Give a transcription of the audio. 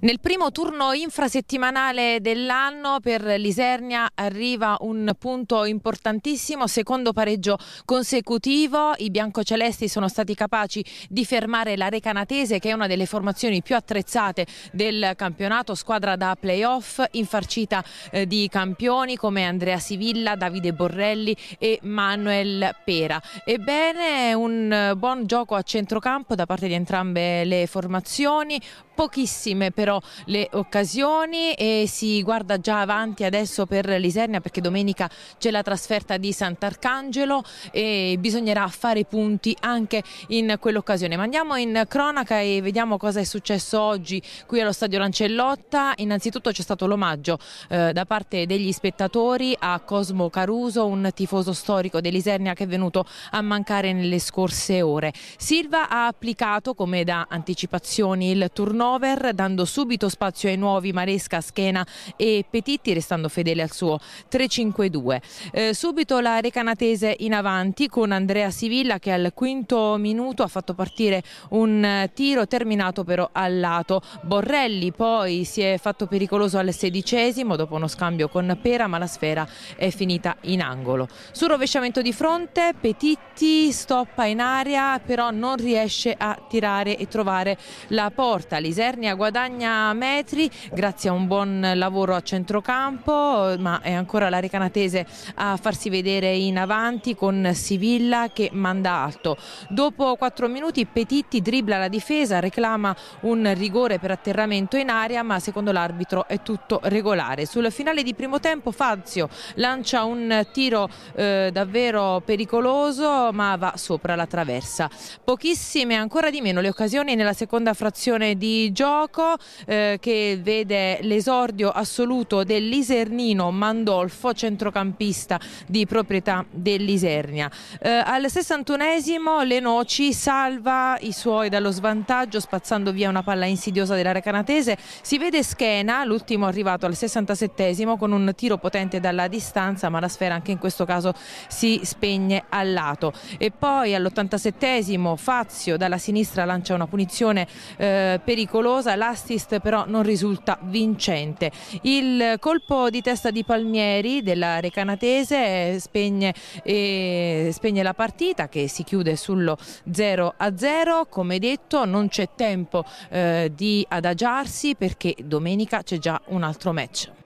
Nel primo turno infrasettimanale dell'anno per l'Isernia arriva un punto importantissimo, secondo pareggio consecutivo. I biancocelesti sono stati capaci di fermare la Recanatese che è una delle formazioni più attrezzate del campionato, squadra da playoff infarcita eh, di campioni come Andrea Sivilla, Davide Borrelli e Manuel Pera. Ebbene, un buon gioco a centrocampo da parte di entrambe le formazioni, pochissime per però le occasioni e si guarda già avanti adesso per l'Isernia perché domenica c'è la trasferta di Sant'Arcangelo e bisognerà fare punti anche in quell'occasione. Ma andiamo in cronaca e vediamo cosa è successo oggi qui allo stadio Lancellotta. Innanzitutto c'è stato l'omaggio eh, da parte degli spettatori a Cosmo Caruso, un tifoso storico dell'Isernia che è venuto a mancare nelle scorse ore. Silva ha applicato come da anticipazioni il turnover dando subito spazio ai nuovi Maresca, Schena e Petitti restando fedele al suo 3-5-2. Eh, subito la Recanatese in avanti con Andrea Sivilla che al quinto minuto ha fatto partire un eh, tiro terminato però al lato. Borrelli poi si è fatto pericoloso al sedicesimo dopo uno scambio con Pera ma la sfera è finita in angolo. Sul rovesciamento di fronte Petitti stoppa in aria però non riesce a tirare e trovare la porta. Lisernia guadagna guadagna metri grazie a un buon lavoro a centrocampo, ma è ancora la Recanatese a farsi vedere in avanti con Sivilla che manda alto. Dopo 4 minuti Petitti dribla la difesa, reclama un rigore per atterramento in aria, ma secondo l'arbitro è tutto regolare. Sul finale di primo tempo Fazio lancia un tiro eh, davvero pericoloso, ma va sopra la traversa. Pochissime ancora di meno le occasioni nella seconda frazione di gioco, eh, che vede l'esordio assoluto dell'Isernino Mandolfo, centrocampista di proprietà dell'Isernia. Eh, al 61esimo Lenoci salva i suoi dallo svantaggio spazzando via una palla insidiosa dell'area canatese. Si vede Schena, l'ultimo arrivato al 67esimo con un tiro potente dalla distanza ma la sfera anche in questo caso si spegne al lato. E poi all'87esimo Fazio dalla sinistra lancia una punizione eh, pericolosa, l'astis assist però non risulta vincente. Il colpo di testa di Palmieri della Recanatese eh, spegne, eh, spegne la partita che si chiude sullo 0 a 0. Come detto non c'è tempo eh, di adagiarsi perché domenica c'è già un altro match.